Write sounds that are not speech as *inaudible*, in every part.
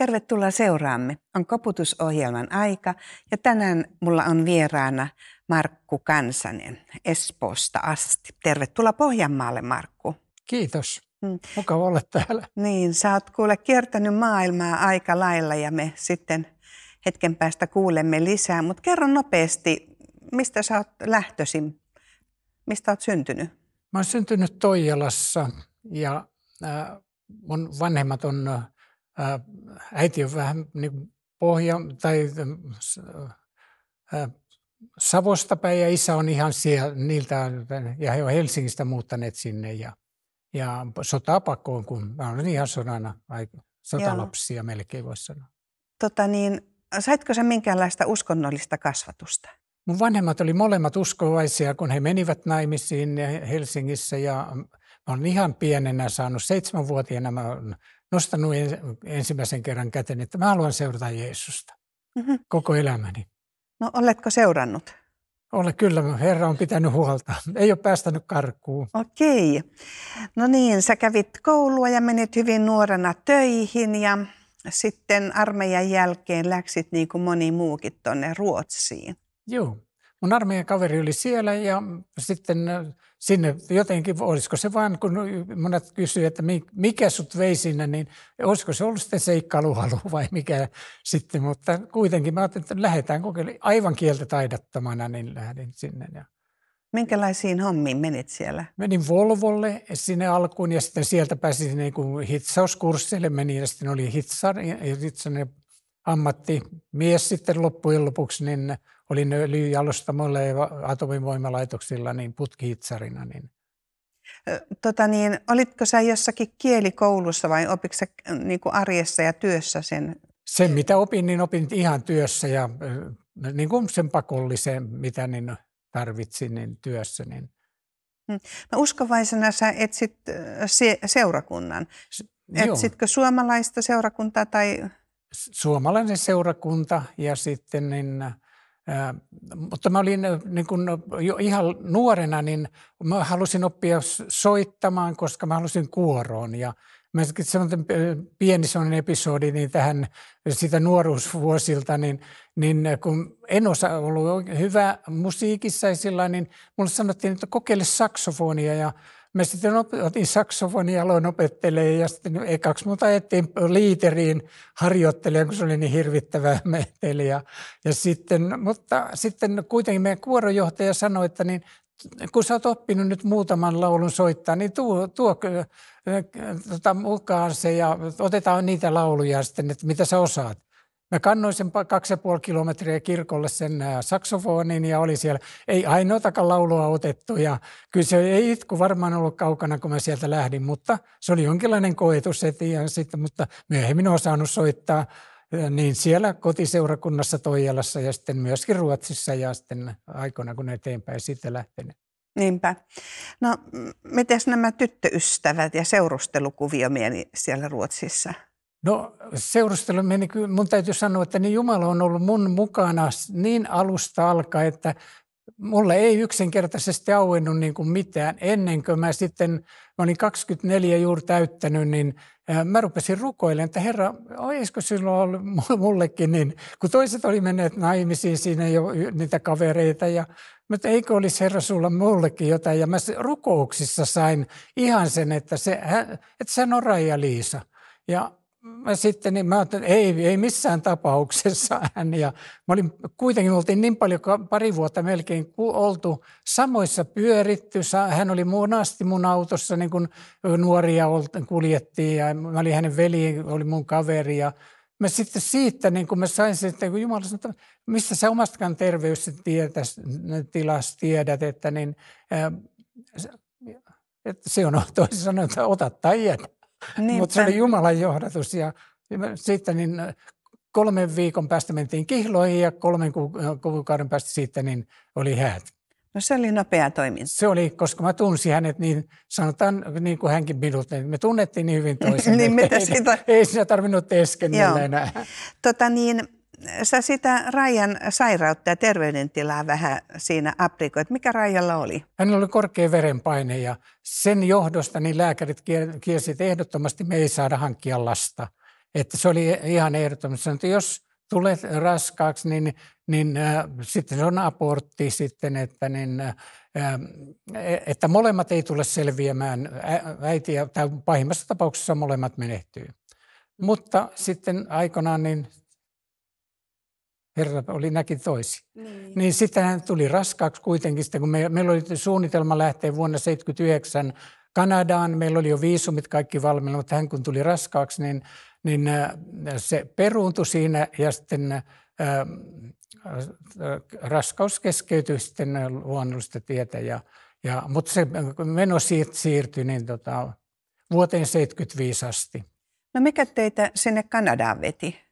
Tervetuloa seuraamme. On koputusohjelman aika ja tänään mulla on vieraana Markku Kansanen Espoosta asti. Tervetuloa Pohjanmaalle, Markku. Kiitos. Mm. Mukava olla täällä. Niin, sä oot kuule kiertänyt maailmaa aika lailla ja me sitten hetken päästä kuulemme lisää. Mutta kerro nopeasti, mistä sä oot lähtöisin? Mistä oot syntynyt? Mä oon syntynyt Toijalassa ja äh, mun vanhemmat on äh, äiti on vähän niin pohja, tai mm, ää, Savosta päin ja isä on ihan siellä, niiltä, ja he on Helsingistä muuttaneet sinne ja, ja sotaa pakoon, kun mä olen ihan sodana, sotalapsia Joo. melkein voisi sanoa. Tota niin, saitko sä minkäänlaista uskonnollista kasvatusta? Mun vanhemmat oli molemmat uskovaisia, kun he menivät naimisiin Helsingissä ja mm, mä olen ihan pienenä saanut, seitsemänvuotiaana mä olen nostanut ensimmäisen kerran käteen, että mä haluan seurata Jeesusta mm-hmm. koko elämäni. No oletko seurannut? Olen kyllä, Herra on pitänyt huolta. Ei ole päästänyt karkuun. Okei. No niin, sä kävit koulua ja menit hyvin nuorena töihin ja sitten armeijan jälkeen läksit niin kuin moni muukin tuonne Ruotsiin. Joo. Mun armeijan kaveri oli siellä ja sitten äh, sinne jotenkin, olisiko se vaan, kun monet kysyi, että mikä sut vei sinne, niin olisiko se ollut sitten seikkailuhalu *laughs* vai mikä sitten, mutta kuitenkin mä ajattelin, että lähdetään kokeilemaan aivan kieltä taidattomana, niin lähdin sinne. Ja Minkälaisiin hommiin menit siellä? Menin Volvolle sinne alkuun ja sitten sieltä pääsin niin kuin hitsauskursseille menin ja sitten oli hitsan, hitsan ammattimies sitten loppujen lopuksi, niin olin öljyjalostamoilla ja atomivoimalaitoksilla niin putkihitsarina. Niin. Tota niin, olitko sä jossakin kielikoulussa vai opitko niin kuin arjessa ja työssä sen? Sen mitä opin, niin opin ihan työssä ja niin kuin sen pakollisen, mitä niin tarvitsin niin työssä. Niin. Mm. No uskovaisena sä etsit se, seurakunnan. Etsitkö Joo. suomalaista seurakuntaa tai suomalainen seurakunta ja sitten niin, mutta mä olin niin kun, jo ihan nuorena, niin mä halusin oppia soittamaan, koska mä halusin kuoroon ja Mä semmoinen pieni sellainen episodi niin tähän sitä nuoruusvuosilta, niin, niin kun en osa ollut hyvä musiikissa ja sillä, niin mulle sanottiin, että kokeile saksofonia ja Mä sitten otin saksofonia, aloin opettelemaan ja sitten ekaksi muuta ajettiin liiteriin harjoittelemaan, kun se oli niin hirvittävä *laughs* meteli. Ja, ja sitten, mutta sitten kuitenkin meidän kuorojohtaja sanoi, että niin, kun sä oot oppinut nyt muutaman laulun soittaa, niin tuo, tuo tota, mukaan se ja otetaan niitä lauluja sitten, että mitä sä osaat. Mä kannoin sen kaksi ja kilometriä kirkolle sen saksofonin ja oli siellä. Ei ainoatakaan laulua otettu ja kyllä se ei itku varmaan ollut kaukana, kun mä sieltä lähdin, mutta se oli jonkinlainen koetus heti ja sitten, mutta myöhemmin on saanut soittaa niin siellä kotiseurakunnassa Toijalassa ja sitten myöskin Ruotsissa ja sitten aikoina, kun eteenpäin siitä lähtenyt. Niinpä. No, miten nämä tyttöystävät ja seurustelukuvio mieli siellä Ruotsissa? No seurustelu meni kyllä, mun täytyy sanoa, että niin Jumala on ollut mun mukana niin alusta alkaen, että mulle ei yksinkertaisesti auennut niin kuin mitään ennen kuin mä sitten, mä olin 24 juuri täyttänyt, niin mä rupesin rukoilemaan, että herra, olisiko sinulla ollut mullekin, niin, kun toiset oli menneet naimisiin siinä jo niitä kavereita ja mutta eikö olisi Herra sulla mullekin jotain? Ja mä rukouksissa sain ihan sen, että, se, että sä on ja Liisa. Ja mä sitten niin mä ajattelin, että ei, ei missään tapauksessa hän. *laughs* Ja mä olin, kuitenkin oltiin niin paljon, pari vuotta melkein oltu samoissa pyöritty. Hän oli monasti mun autossa, niin kun nuoria kuljettiin ja mä olin hänen veli, oli mun kaveri ja Mä sitten siitä, niin kun mä sain sitten, kun Jumala sanoi, että missä sä omastakaan terveystilasta tiedät, että niin, että se on *laughs* toisin sanoen, että ota tai jätä. Niin, Mutta se oli Jumalan johdatus ja sitten niin äh, kolmen viikon päästä mentiin kihloihin ja kolmen äh, kuukauden päästä sitten niin oli häät. No se oli nopea toiminta. Se oli, koska mä tunsin hänet, niin sanotaan niin kuin hänkin minut, niin me tunnettiin niin hyvin *laughs* toisen. niin mitä ei, siitä? Ei, ei siinä tarvinnut teeskennellä enää. Tota niin, sä sitä Rajan sairautta ja terveydentilaa vähän siinä aprikoit. Mikä Rajalla oli? Hänellä oli korkea verenpaine ja sen johdosta niin lääkärit kielsi, että ehdottomasti me ei saada hankkia lasta. Että se oli e-, ihan ehdottomasti. Että jos tulet raskaaksi, niin, niin äh, sitten se on abortti sitten, että, niin, äh, e-, että molemmat ei tule selviämään. Äiti ja tai pahimmassa tapauksessa molemmat menehtyy. Mutta sitten aikanaan niin Herra oli näki toisi. Niin. niin sitten hän tuli raskaaksi kuitenkin, sitten kun me, meillä oli suunnitelma lähteä vuonna 79 Kanadaan, meillä oli jo viisumit kaikki valmiina, mutta hän kun tuli raskaaksi, niin, niin äh, se peruuntui siinä ja sitten äh, äh raskaus keskeytyi sitten äh, luonnollista tietä. Ja, ja, mutta se meno siitä siirtyi niin tota, vuoteen 75 asti. No mikä teitä sinne Kanadaan veti?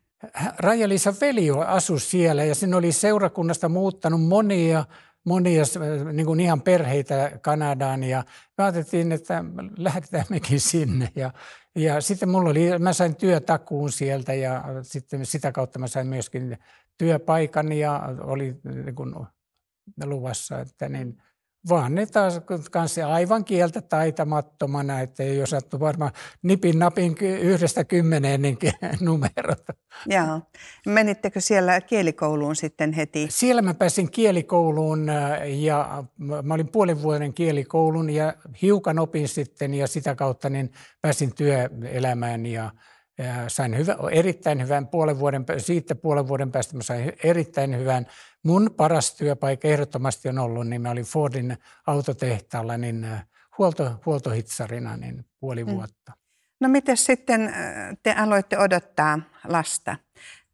Raija-Liisa veli asui siellä ja sen oli seurakunnasta muuttanut monia, monia niin kuin ihan perheitä Kanadaan ja me ajattelin, että lähdetään mekin sinne. Ja, ja sitten mulla oli, mä sain työtakuun sieltä ja sitten sitä kautta mä sain myöskin työpaikan ja oli niin kuin luvassa, että niin – vaan ne taas kanssa aivan kieltä taitamattomana, että ei osattu varmaan nipin napin yhdestä kymmeneen niin *laughs* Joo. Menittekö siellä kielikouluun sitten heti? Siellä mä pääsin kielikouluun äh, ja mä olin puolen vuoden kielikoulun ja hiukan opin sitten ja sitä kautta niin pääsin työelämään ja sain hyvä, erittäin hyvän puolen vuoden, siitä puolen vuoden päästä mä sain erittäin hyvän. Mun paras työpaikka ehdottomasti on ollut, niin mä olin Fordin autotehtaalla niin huolto, huoltohitsarina niin puoli mm. vuotta. Mm. No miten sitten te aloitte odottaa lasta?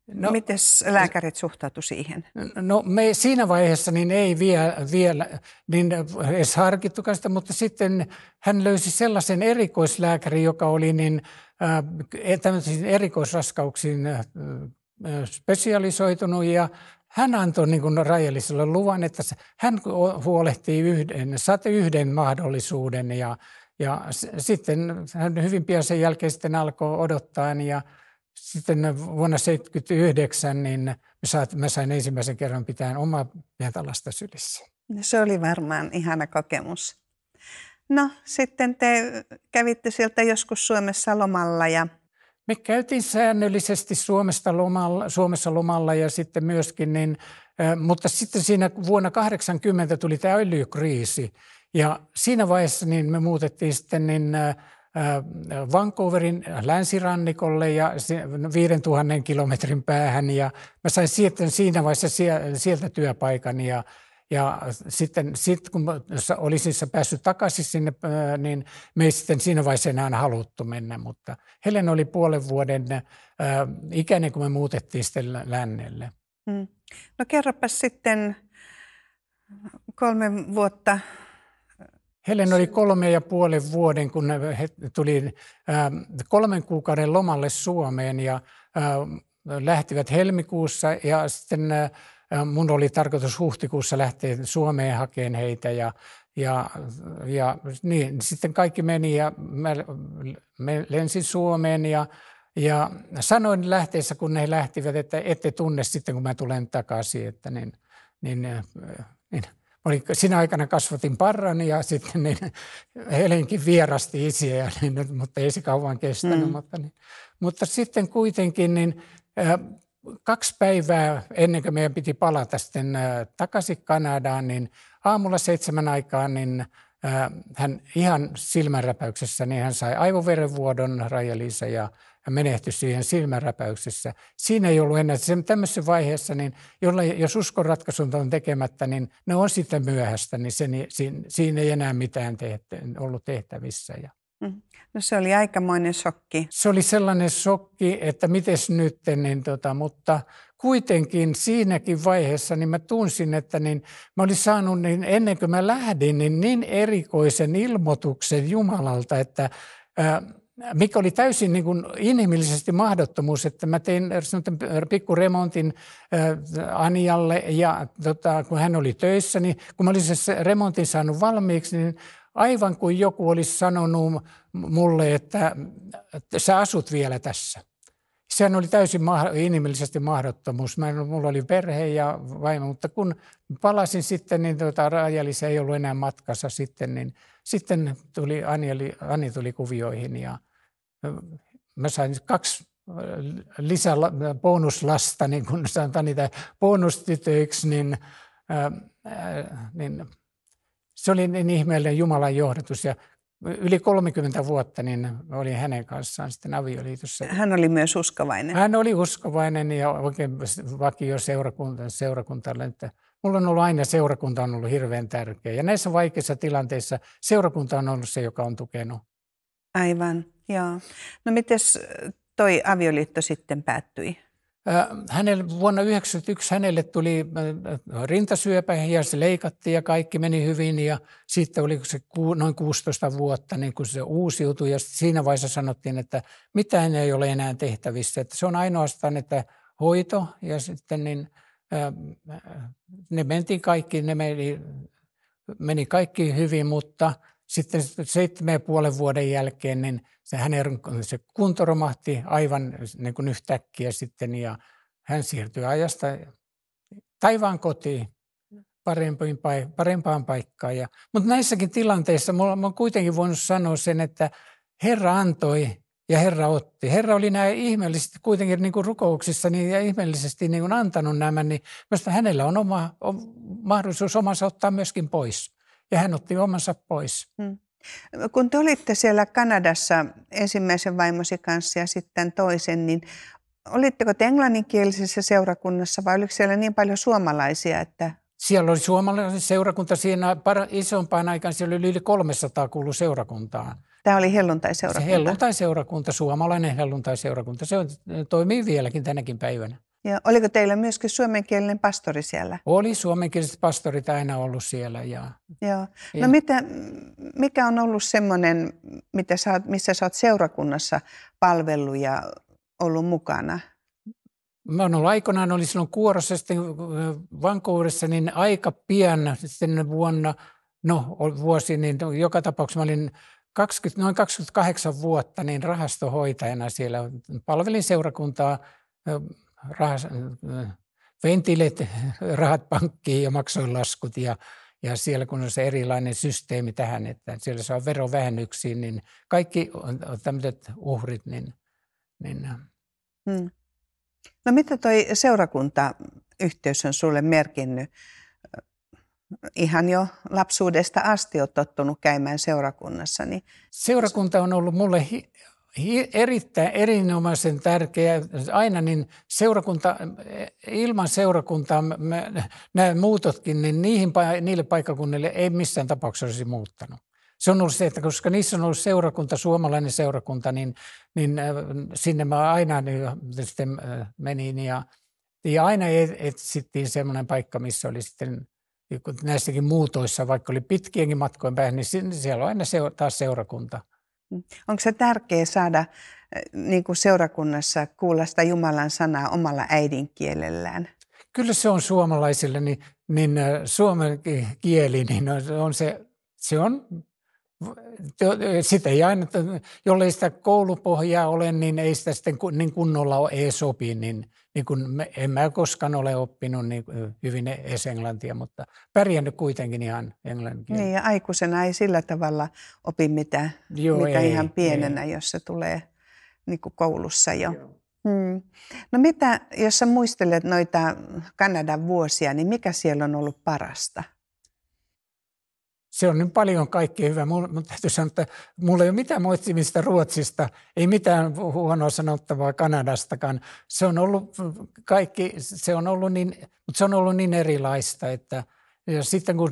No, Miten siis- lääkärit suhtautu siihen? No me siinä vaiheessa niin ei vielä, vielä niin edes harkittukaan sitä, mutta sitten hän löysi sellaisen erikoislääkärin, joka oli niin, äh, e-, erikoisraskauksiin äh, äh, spesialisoitunut ja hän antoi niin kuin rajalliselle luvan, että hän huolehtii yhden, saatte yhden mahdollisuuden ja, ja sitten hän hyvin pian sen jälkeen sitten alkoi odottaa ja – sitten vuonna 1979 niin mä sain, mä sain ensimmäisen kerran pitää omaa pientä lasta sylissä. No, se oli varmaan ihana kokemus. No sitten te kävitte sieltä joskus Suomessa lomalla ja me käytiin säännöllisesti Suomesta lomalla, Suomessa lomalla ja sitten myöskin, niin, mutta sitten siinä vuonna 80 tuli tämä öljykriisi ja siinä vaiheessa niin me muutettiin sitten niin Äh, Vancouverin länsirannikolle ja 5000 no, kilometrin päähän ja mä sain sitten siinä vaiheessa sieltä työpaikan ja ja sitten sit kun olisin siis päässyt takaisin sinne, äh, niin me ei sitten siinä vaiheessa enää haluttu mennä, mutta Helen oli puolen vuoden äh, ikäinen, kun me muutettiin sitten lännelle. Hmm. No kerropas sitten kolme vuotta Helen oli kolme ja puolen vuoden, kun he tuli ähm, kolmen kuukauden lomalle Suomeen ja ähm, lähtivät helmikuussa ja sitten äh, mun oli tarkoitus huhtikuussa lähteä Suomeen hakemaan heitä ja, ja, ja niin, sitten kaikki meni ja mä, mä lensin Suomeen ja, ja sanoin lähteessä, kun he lähtivät, että ette tunne sitten, kun mä tulen takaisin, että niin, niin, äh, niin oli, sinä aikana kasvatin parran ja sitten niin, Helenkin vierasti ja niin, mutta ei se kauan kestänyt. Mm. Mutta, niin, mutta sitten kuitenkin niin, äh, kaksi päivää ennen kuin meidän piti palata sitten äh, takaisin Kanadaan, niin aamulla seitsemän aikaan niin, äh, hän ihan silmänräpäyksessä niin hän sai aivoverenvuodon, Raija-Liisa, ja ja menehtyi siihen silmänräpäyksessä. Siinä ei ollut enää, Se, tämmöisessä vaiheessa, niin jolle, jos uskonratkaisut on tekemättä, niin ne on sitten myöhäistä, niin se, siinä, siinä ei enää mitään tehty, ollut tehtävissä. Ja. Mm. No se oli aikamoinen shokki. Se oli sellainen shokki, että mites nyt, niin tota, mutta kuitenkin siinäkin vaiheessa niin mä tunsin, että niin mä olin saanut niin ennen kuin mä lähdin, niin, niin erikoisen ilmoituksen Jumalalta, että ää, mikä oli täysin niin kuin inhimillisesti mahdottomuus, että mä tein pikkuremontin äh, Anialle ja tota, kun hän oli töissä, niin kun mä olin se remontin saanut valmiiksi, niin aivan kuin joku olisi sanonut mulle, että, että sä asut vielä tässä sehän oli täysin ma- inhimillisesti mahdottomuus. Mä, mulla oli perhe ja vaimo, mutta kun palasin sitten, niin tuota, raija se ei ollut enää matkassa sitten, niin sitten tuli Anjeli, Ani tuli kuvioihin ja mä sain kaksi lisää bonuslasta, niin kun sanotaan niitä bonustytöiksi, niin, äh, niin se oli niin ihmeellinen Jumalan johdatus. Ja yli 30 vuotta, niin olin hänen kanssaan sitten avioliitossa. Hän oli myös uskovainen. Hän oli uskovainen ja oikein vakio seurakunta, seurakuntalle. Että mulla on ollut aina seurakunta on ollut hirveän tärkeä. Ja näissä vaikeissa tilanteissa seurakunta on ollut se, joka on tukenut. Aivan, joo. No mites toi avioliitto sitten päättyi? Hänelle, vuonna 1991 hänelle tuli rintasyöpä ja se leikattiin ja kaikki meni hyvin ja sitten oli se noin 16 vuotta, niin kun se uusiutui ja siinä vaiheessa sanottiin, että mitään ei ole enää tehtävissä. Että se on ainoastaan, että hoito ja sitten niin, ne mentiin kaikki, ne meni, meni kaikki hyvin, mutta sitten seitsemän ja puolen vuoden jälkeen niin se hänen se kunto romahti aivan niin kuin yhtäkkiä sitten ja hän siirtyi ajasta taivaan kotiin mm. parempiin, parempaan paikkaan. Ja, mutta näissäkin tilanteissa mä olen kuitenkin voinut sanoa sen, että Herra antoi ja Herra otti. Herra oli näin ihmeellisesti kuitenkin niin kuin rukouksissa niin, ja ihmeellisesti niin kuin antanut nämä, niin myös hänellä on oma on mahdollisuus omansa ottaa myöskin pois ja hän otti omansa pois. Hmm. Kun te olitte siellä Kanadassa ensimmäisen vaimosi kanssa ja sitten toisen, niin olitteko te englanninkielisessä seurakunnassa vai oliko siellä niin paljon suomalaisia, että siellä oli suomalainen seurakunta, siinä isompaan aikaan siellä oli yli 300 kuulu seurakuntaa. Tämä oli helluntai-seurakunta. Se helluntai-seurakunta, suomalainen helluntai-seurakunta. Se toimii vieläkin tänäkin päivänä. Ja oliko teillä myöskin suomenkielinen pastori siellä? Oli suomenkieliset pastorit aina ollut siellä. Ja, Joo. No ja. Mitä, mikä on ollut semmoinen, mitä sä, missä sä oot seurakunnassa palvellut ja ollut mukana? Mä oon ollut aikoinaan, oli silloin kuorossa sitten äh, Vancouverissa, niin aika pian sitten vuonna, no vuosi, niin joka tapauksessa mä olin 20, noin 28 vuotta niin rahastohoitajana siellä. Palvelin seurakuntaa äh, rahas, ventilet, rahat pankkiin ja maksoin laskut ja, ja siellä kun on se erilainen systeemi tähän, että siellä saa verovähennyksiin, niin kaikki on, on tämmöiset uhrit, niin, niin äh. hmm. No mitä toi seurakuntayhteys on sulle merkinnyt? Ihan jo lapsuudesta asti olet tottunut käymään seurakunnassa. Niin... Seurakunta on ollut mulle hi- erittäin erinomaisen tärkeä. Aina niin seurakunta, ilman seurakuntaa nämä muutotkin, niin niihin, niille paikkakunnille ei missään tapauksessa olisi muuttanut. Se on ollut se, että koska niissä on ollut seurakunta, suomalainen seurakunta, niin, niin äh, sinne mä aina sitten äh, menin ja, ja aina e-, etsittiin semmoinen paikka, missä oli sitten näissäkin muutoissa, vaikka oli pitkienkin matkojen päähän, niin siellä on aina seura, taas seurakunta – Onko se tärkeää saada eh, niin kuin seurakunnassa kuulla sitä Jumalan sanaa omalla äidinkielellään? Kyllä se on suomalaisille, niin, niin eh, suomen kieli, niin no, on se, se on sitä ei aina, jollei sitä koulupohjaa ole, niin ei sitä sitten niin kunnolla ole ei sopi, niin, niin kun en mä koskaan ole oppinut niin hyvin edes englantia, mutta pärjännyt kuitenkin ihan englantia. Niin ja aikuisena ei sillä tavalla opi mitä, Joo, mitä ei, ihan pienenä, ei. jos se tulee niin kuin koulussa jo. Hmm. No mitä, jos sä muistelet noita Kanadan vuosia, niin mikä siellä on ollut parasta? se on nyt paljon kaikkea hyvää. Mulla, täytyy sanoa, että mulla ei ole mitään moittimista Ruotsista, ei mitään huonoa sanottavaa Kanadastakaan. Se on ollut kaikki, se on ollut niin, mutta se on ollut niin erilaista, että ja sitten kun,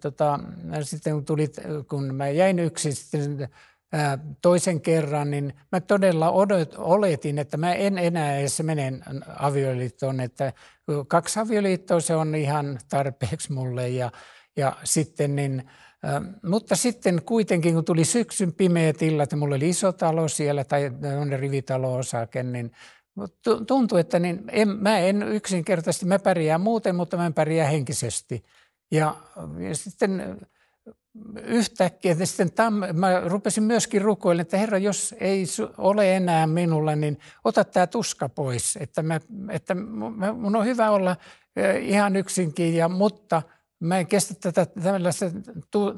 tota, sitten kun, tuli, kun mä jäin yksin sitten, ää, toisen kerran, niin mä todella odot, oletin, että mä en enää edes mene avioliittoon. Että kaksi avioliittoa se on ihan tarpeeksi mulle ja ja sitten niin, mutta sitten kuitenkin, kun tuli syksyn pimeät illat ja mulla oli iso talo siellä tai rivitalo-osake, niin tuntui, että niin en, mä en yksinkertaisesti, mä pärjään muuten, mutta mä en pärjää henkisesti. Ja, ja sitten yhtäkkiä, että sitten tam, mä rupesin myöskin rukoilemaan, että Herra, jos ei ole enää minulla, niin ota tämä tuska pois. Että, mä, että mun on hyvä olla ihan yksinkin, ja, mutta – Mä en kestä tätä tämmöistä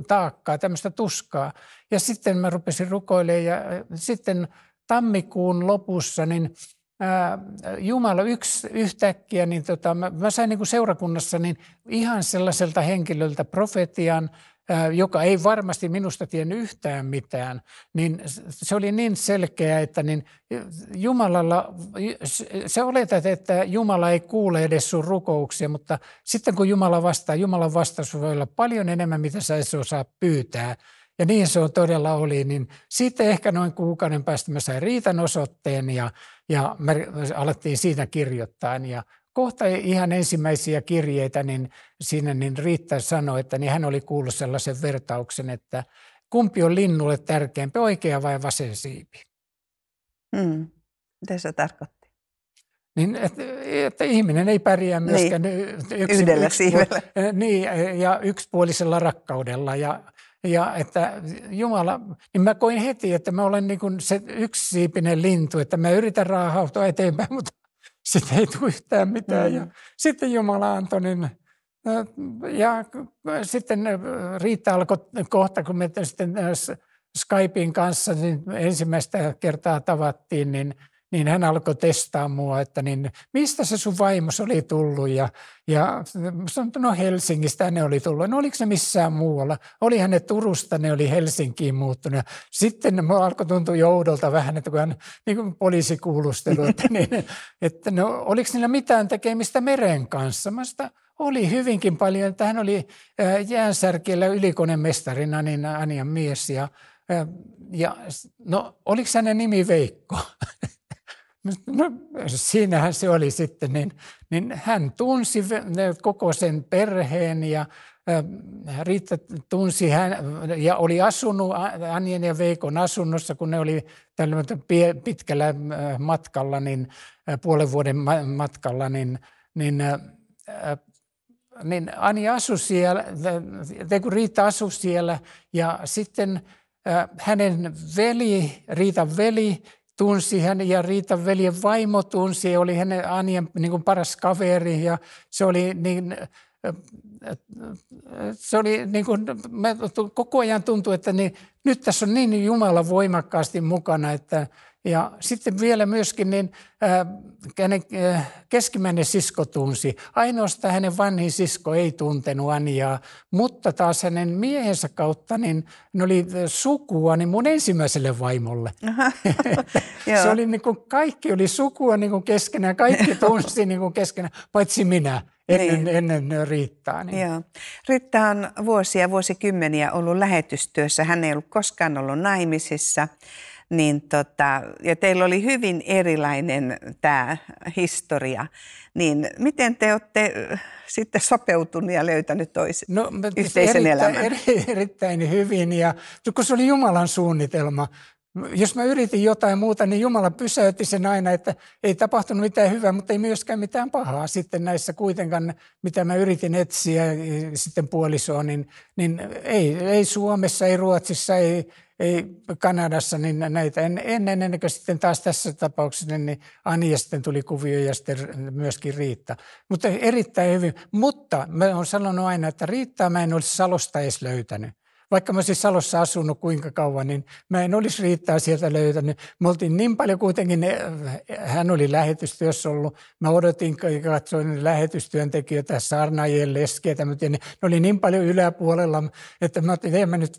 taakkaa, tämmöistä tuskaa. Ja sitten mä rupesin rukoilemaan ja sitten tammikuun lopussa, niin Jumala yksi yhtäkkiä, niin tota, mä, mä sain niin kuin seurakunnassa niin ihan sellaiselta henkilöltä profetian, ää, joka ei varmasti minusta tiennyt yhtään mitään, niin se oli niin selkeä, että niin Jumalalla, se oletat, että Jumala ei kuule edes sun rukouksia, mutta sitten kun Jumala vastaa, Jumalan vastaus voi olla paljon enemmän, mitä sä osaa pyytää. Ja niin se on todella oli, niin sitten ehkä noin kuukauden päästä mä sain Riitan osoitteen ja, ja me alettiin siitä kirjoittaa. Ja kohta ihan ensimmäisiä kirjeitä, niin siinä niin Riitta sanoi, että niin hän oli kuullut sellaisen vertauksen, että kumpi on linnulle tärkeämpi, oikea vai vasen siipi? Mm. Mitä se tarkoittaa? Niin, että, että ihminen ei pärjää myöskään niin. yksin, yhdellä siivellä. Niin, ja yksipuolisella rakkaudella. Ja ja että Jumala, niin mä koin heti, että mä olen niin kuin se yksisiipinen lintu, että mä yritän raahautua eteenpäin, *laughs* mutta sitten ei tule yhtään mitään. Mm. Ja sitten Jumala antoi, niin no, ja sitten Riitta alkoi kohta, kun me sitten äh, Skypein kanssa niin ensimmäistä kertaa tavattiin, niin – niin hän alkoi testaa mua, että niin, mistä se sun vaimos oli tullut. Ja, ja sanoin, no Helsingistä ne oli tullut. No oliko se missään muualla? Oli ne Turusta, ne oli Helsinkiin muuttunut. Ja sitten mua alkoi tuntua joudolta vähän, että kun hän niin kuin kuulustelu, että, *laughs* niin, että no, oliko niillä mitään tekemistä meren kanssa? Mä sitä, oli hyvinkin paljon, että hän oli äh, jäänsärkillä ylikonemestarina, niin Anian mies. Ja, äh, ja no, oliko hänen nimi Veikko? *laughs* No, siinähän se oli sitten, niin, niin hän tunsi koko sen perheen ja äh, Riitta tunsi hän ja oli asunut, Anjen ja Veikon asunnossa, kun ne oli pitkällä äh, matkalla, niin äh, puolen vuoden matkalla, niin, niin, niin Anja asui siellä, kun Riitta asui siellä ja sitten hänen veli, Riitan veli tunsi hän ja Riita veljen vaimo tunsi, oli hänen Anien niin kuin paras kaveri ja se oli niin, äh, äh, se oli niin kuin, koko ajan tuntui, että niin, nyt tässä on niin Jumala voimakkaasti mukana, että ja sitten vielä myöskin, niin äh, hänen äh, keskimmäinen sisko tunsi. Ainoastaan hänen vanhin sisko ei tuntenut Aniaa, mutta taas hänen miehensä kautta, niin ne oli äh, sukua niin mun ensimmäiselle vaimolle. *laughs* Se oli niin kuin, kaikki oli sukua niin kuin keskenään, kaikki tunsi niin kuin keskenään, paitsi minä ennen, niin. ennen äh, Riittaa. Niin. Joo. Riitta on vuosia, vuosikymmeniä ollut lähetystyössä. Hän ei ollut koskaan ollut naimisissa niin tota, ja teillä oli hyvin erilainen tämä historia, niin miten te olette sitten sopeutunut ja löytänyt toisen no, yhteisen erittäin, elämän? Eri, erittäin hyvin, ja kun se oli Jumalan suunnitelma, jos mä yritin jotain muuta, niin Jumala pysäytti sen aina, että ei tapahtunut mitään hyvää, mutta ei myöskään mitään pahaa sitten näissä kuitenkaan, mitä mä yritin etsiä e, sitten puolisoon, niin, niin ei, ei Suomessa, ei Ruotsissa, ei Kanadassa, niin näitä en ennen, ennen kuin sitten taas tässä tapauksessa, niin, niin Anja sitten tuli kuvio ja sitten myöskin Riitta. Mutta erittäin hyvin. Mutta mä oon sanonut aina, että Riittaa mä en olisi Salosta edes löytänyt vaikka mä olisin Salossa asunut kuinka kauan, niin mä en olisi riittää sieltä löytänyt. Me oltiin niin paljon kuitenkin, hän oli lähetystyössä ollut. Mä odotin, katsoin lähetystyöntekijöitä, saarnaajien leskiä tämmöinen. Niin ne oli niin paljon yläpuolella, että mä ajattelin, että en mä nyt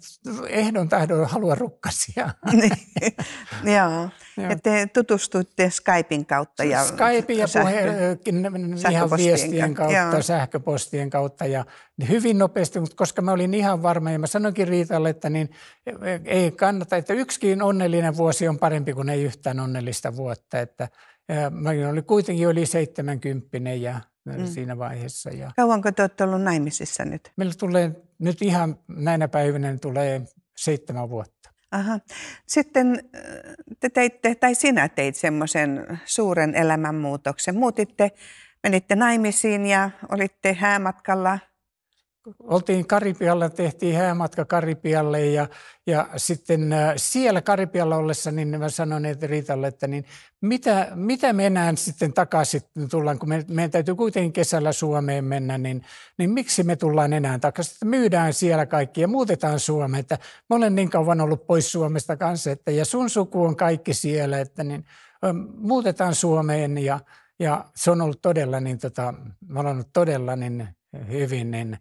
ehdon tahdon halua rukkasia. *laughs* Niin, joo. Ja te tutustuitte Skypein kautta. Ja Skypein ja sähkö, ihan viestien kautta, kautta sähköpostien kautta ja hyvin nopeasti, mutta koska mä olin ihan varma ja mä sanoinkin Riitalle, että niin e- ei kannata, että yksikin onnellinen vuosi on parempi kuin ei yhtään onnellista vuotta, että e- mä olin kuitenkin yli 70 ja mm. siinä vaiheessa. Ja Kauanko te olette olleet naimisissa nyt? Meillä tulee nyt ihan näinä päivinä tulee seitsemän vuotta. Aha. Sitten äh, te teitte, tai sinä teit semmoisen suuren elämänmuutoksen. Muutitte, menitte naimisiin ja olitte häämatkalla oltiin Karipialla, tehtiin häämatka Karipialle ja, ja sitten äh, siellä Karipialla ollessa niin mä sanoin että Riitalle, että niin mitä, mitä mennään sitten takaisin tullaan, kun me, meidän täytyy kuitenkin kesällä Suomeen mennä, niin, niin miksi me tullaan enää takaisin, että myydään siellä kaikki ja muutetaan Suomeen, että mä olen niin kauan ollut pois Suomesta kanssa, että ja sun suku on kaikki siellä, että niin muutetaan Suomeen ja, ja se on ollut todella niin tota, mä olen ollut todella niin hyvin niin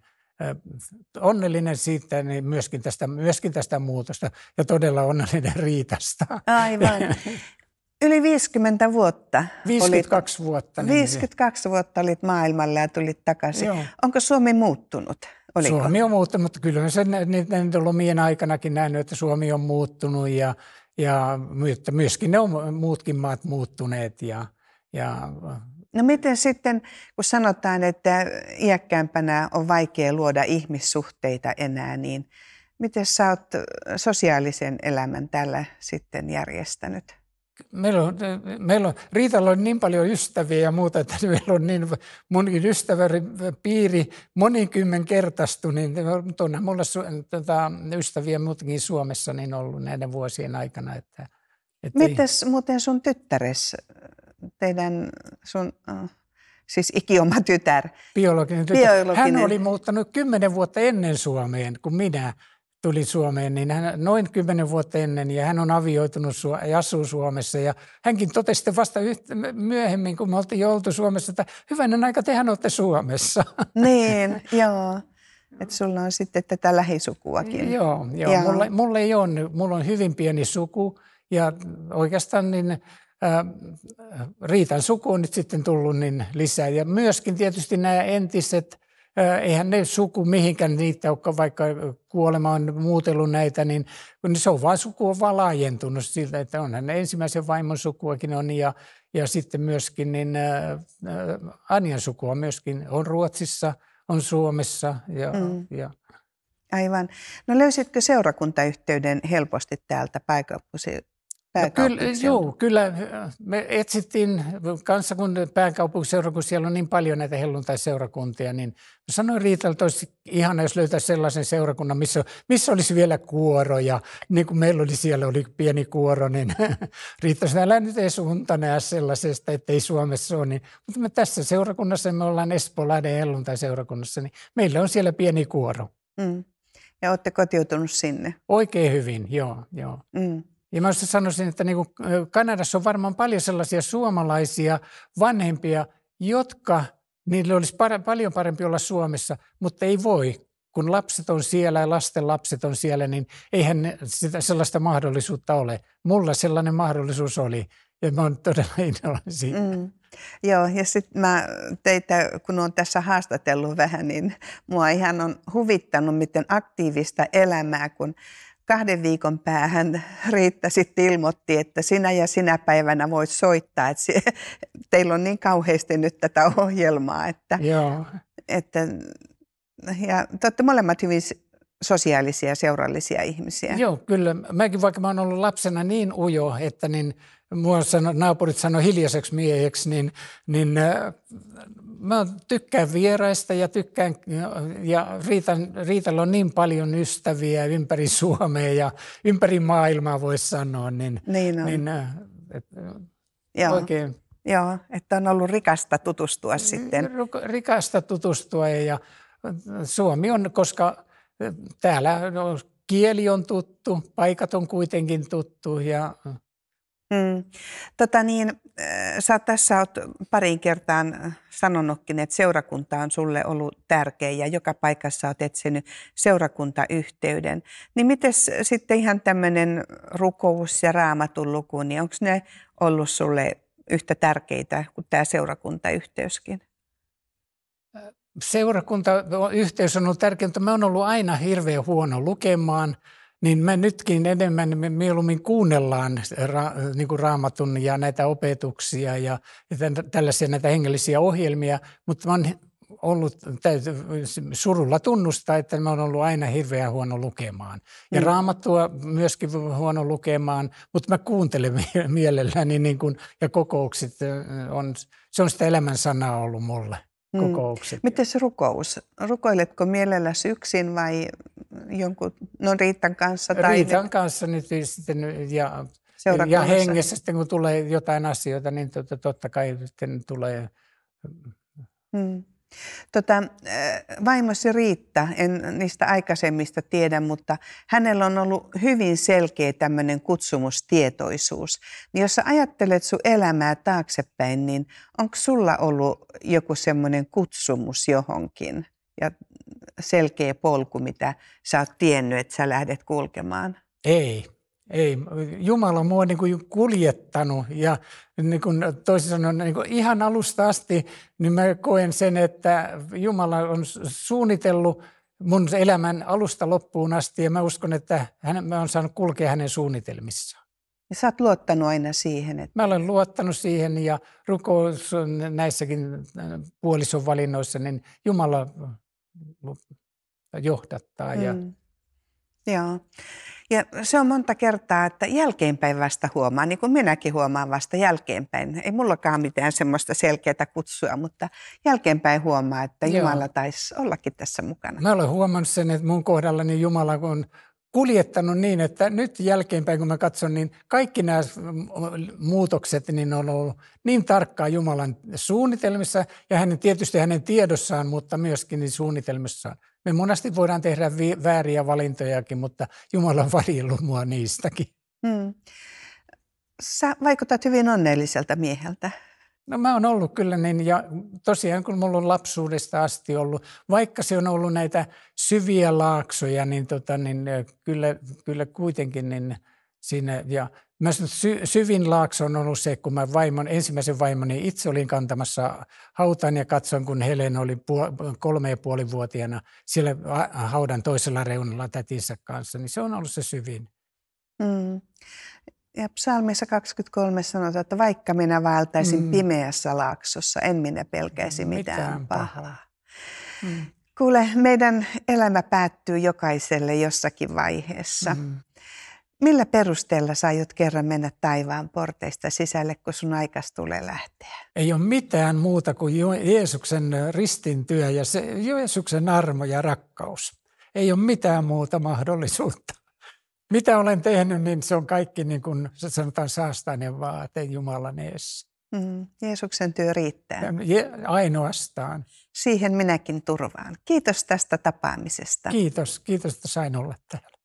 onnellinen siitä, niin myöskin tästä, myöskin tästä muutosta ja todella onnellinen Riitasta. Aivan. *laughs* Yli 50 vuotta. 52 olit, vuotta. Niin 52 niin. vuotta olit maailmalla ja tulit takaisin. Joo. Onko Suomi muuttunut? Oliko? Suomi on muuttunut, mutta kyllä sen niiden lomien aikanakin nähnyt, että Suomi on muuttunut ja, ja myöskin ne on muutkin maat muuttuneet ja, ja No miten sitten, kun sanotaan, että iäkkäämpänä on vaikea luoda ihmissuhteita enää, niin miten sä oot sosiaalisen elämän tällä sitten järjestänyt? Meillä on, meillä on, Riitalla on niin paljon ystäviä ja muuta, että *laughs* meillä on niin monkin ystäväpiiri monikymmenkertaistu, niin on mulla tota, ystäviä muutenkin Suomessa niin ollut näiden vuosien aikana. Että, että Mites ei... muuten sun tyttäres teidän sun äh, siis ikioma tytär. Biologinen tytär. Biologinen. Hän oli muuttanut kymmenen vuotta ennen Suomeen kuin minä tuli Suomeen, niin hän noin kymmenen vuotta ennen ja hän on avioitunut ja asuu Suomessa. Ja hänkin totesi sitten vasta yhtä, myöhemmin, kun me oltiin jo oltu Suomessa, että hyvänen aika, tehän olette Suomessa. *laughs* Niin, joo. Että sulla on sitten tätä lähisukuakin. Joo, joo. joo. Mulla, mulla ei ole, mulla on hyvin pieni suku ja oikeastaan niin Riitan suku on nyt sitten tullut niin lisää. Ja myöskin tietysti nämä entiset, eihän ne suku mihinkään niitä, vaikka kuolema on muutellut näitä, niin se on vaan suku on vaan laajentunut siltä, että onhan ne ensimmäisen vaimon sukuakin on ja, ja sitten myöskin niin, ää, Anjan sukua myöskin on Ruotsissa, on Suomessa ja, mm. ja Aivan. No löysitkö seurakuntayhteyden helposti täältä pääkaupunkiseudusta? No kyllä, joo, kyllä me etsittiin kansakunnan pääkaupunkiseura, kun siellä on niin paljon näitä helluntai-seurakuntia, niin sanoin Riitalle, että olisi ihana, jos löytäisi sellaisen seurakunnan, missä, missä olisi vielä kuoro, ja niin kuin meillä oli siellä oli pieni kuoro, niin *laughs* Riita, sanoi, älä nyt ei suunta näe sellaisesta, ei Suomessa ole. Niin, mutta me tässä seurakunnassa, me ollaan Espolaiden helluntai-seurakunnassa, niin meillä on siellä pieni kuoro. Mm. Ja olette kotiutunut sinne? Oikein hyvin, joo. joo. Mm. Ja mä sanoisin, että niin kuin Kanadassa on varmaan paljon sellaisia suomalaisia vanhempia, jotka niille olisi par- paljon parempi olla Suomessa, mutta ei voi. Kun lapset on siellä ja lasten lapset on siellä, niin eihän sitä, sellaista mahdollisuutta ole. Mulla sellainen mahdollisuus oli ja mä oon todella innolla siitä. Mm. Joo, ja sitten mä teitä, kun olen tässä haastatellut vähän, niin mua ihan on huvittanut, miten aktiivista elämää, kun kahden viikon päähän Riitta sitten ilmoitti, että sinä ja sinä päivänä voit soittaa, että *laughs* teillä on niin kauheasti nyt tätä ohjelmaa. Että, Joo. Että, ja te olette molemmat hyvin sosiaalisia, seurallisia ihmisiä. Joo, kyllä. Mäkin vaikka mä oon ollut lapsena niin ujo, että niin mua sano, naapurit sanoi hiljaiseksi mieheksi, niin, niin äh, mä tykkään vieraista ja tykkään, äh, ja Riitan, Riitalla on niin paljon ystäviä ympäri Suomea ja ympäri maailmaa voisi sanoa, niin, niin, on. niin äh, et, äh, Joo. oikein Joo, että on ollut rikasta tutustua sitten. Rikasta tutustua ja äh, Suomi on, koska täällä no, kieli on tuttu, paikat on kuitenkin tuttu ja Mm. Tota niin, äh, sä tässä oot pariin kertaan sanonutkin, että seurakunta on sulle ollut tärkeä ja joka paikassa olet etsinyt seurakuntayhteyden. Niin miten sitten ihan tämmöinen rukous ja raamatun luku, niin onko ne ollut sulle yhtä tärkeitä kuin tämä seurakuntayhteyskin? seurakunta, yhteys on ollut tärkeä, mutta mä oon ollut aina hirveän huono lukemaan, niin mä nytkin enemmän me mieluummin kuunnellaan ra, niin kuin raamatun ja näitä opetuksia ja, ja tämän, tällaisia näitä hengellisiä ohjelmia, mutta mä oon ollut täytyy, surulla tunnusta, että mä oon ollut aina hirveän huono lukemaan. Ja mm. raamattua myöskin huono lukemaan, mutta mä kuuntelen *laughs* mielelläni niin kuin, ja kokoukset on, se on sitä elämän sanaa ollut mulle. Mm. kokoukset. Mm. Miten rukous? Rukoiletko mielelläsi yksin vai jonkun, no Riitan kanssa? Tai Riitan ne... kanssa nyt niin sitten ja, ja hengessä sitten kun tulee jotain asioita, niin totta, totta kai sitten tulee mm. Tota, äh, vaimosi Riitta, en niistä aikaisemmista tiedä, mutta hänellä on ollut hyvin selkeä tämmöinen kutsumustietoisuus. Niin jos sä ajattelet sun elämää taaksepäin, niin onko sulla ollut joku semmoinen kutsumus johonkin ja selkeä polku, mitä sä oot tiennyt, että sä lähdet kulkemaan? Ei, ei, Jumala mua niin kuin kuljettanut ja niin kuin toisin sanoen niin kuin ihan alusta asti niin mä koen sen, että Jumala on suunnitellut mun elämän alusta loppuun asti ja mä uskon, että hän, mä oon saanut kulkea hänen suunnitelmissaan. Ja sä oot luottanut aina siihen? Että... Mä olen luottanut siihen ja rukous näissäkin äh, puolison valinnoissa, niin Jumala äh, johdattaa. Ja... Mm. Joo. Ja se on monta kertaa, että jälkeenpäin vasta huomaa, niin kuin minäkin huomaan vasta jälkeenpäin. Ei mullakaan mitään semmoista selkeää kutsua, mutta jälkeenpäin huomaa, että Jumala Joo. taisi ollakin tässä mukana. Mä olen huomannut sen, että mun kohdallani Jumala on kuljettanut niin, että nyt jälkeenpäin kun mä katson, niin kaikki nämä muutokset niin on ollut niin tarkkaa Jumalan suunnitelmissa ja hänen, tietysti hänen tiedossaan, mutta myöskin niin suunnitelmissaan. Me monesti voidaan tehdä vääriä valintojakin, mutta Jumala on varjellut mua niistäkin. Mm. Sä vaikutat hyvin onnelliselta mieheltä. No mä oon ollut kyllä niin, ja tosiaan kun mulla on lapsuudesta asti ollut, vaikka se on ollut näitä syviä laaksoja, niin, tota, niin kyllä, kyllä kuitenkin niin siinä, ja Mä sy- syvin laakso on ollut se, kun mä vaimon, ensimmäisen vaimoni itse olin kantamassa hautaan ja katson, kun Helen oli puol- kolme ja puoli vuotiaana siellä haudan toisella reunalla tätinsä kanssa, niin se on ollut se syvin. Mm. Ja psalmissa 23 sanotaan, että vaikka minä vältäisin mm. pimeässä laaksossa, en minä pelkäisi mm, mitään, mitään pahaa. pahaa. Mm. Kuule, meidän elämä päättyy jokaiselle jossakin vaiheessa. Mm. Millä perusteella sä aiot kerran mennä taivaan porteista sisälle, kun sun aikas tulee lähteä? Ei ole mitään muuta kuin Jeesuksen ristin työ ja se, Jeesuksen armo ja rakkaus. Ei ole mitään muuta mahdollisuutta. *laughs* Mitä olen tehnyt, niin se on kaikki niin kuin sanotaan saastainen vaate Jumalan eessä. Mm, Jeesuksen työ riittää. Je, ainoastaan. Siihen minäkin turvaan. Kiitos tästä tapaamisesta. Kiitos, kiitos, että sain olla täällä.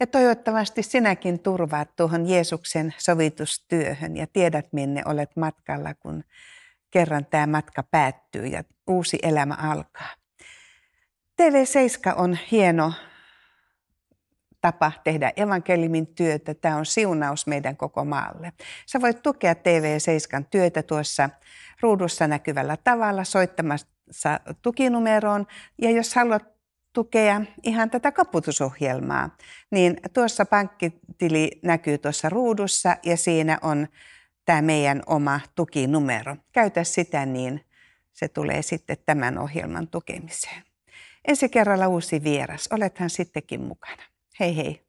Ja toivottavasti sinäkin turvaat tuohon Jeesuksen sovitustyöhön ja tiedät, minne olet matkalla, kun kerran tämä matka päättyy ja uusi elämä alkaa. TV7 on hieno tapa tehdä evankelimin työtä. Tämä on siunaus meidän koko maalle. Sä voit tukea TV7 työtä tuossa ruudussa näkyvällä tavalla soittamassa tukinumeroon. Ja jos haluat tukea ihan tätä kaputusohjelmaa, niin tuossa pankkitili näkyy tuossa ruudussa ja siinä on tämä meidän oma tukinumero. Käytä sitä, niin se tulee sitten tämän ohjelman tukemiseen. Ensi kerralla uusi vieras. Olethan sittenkin mukana. Hei hei!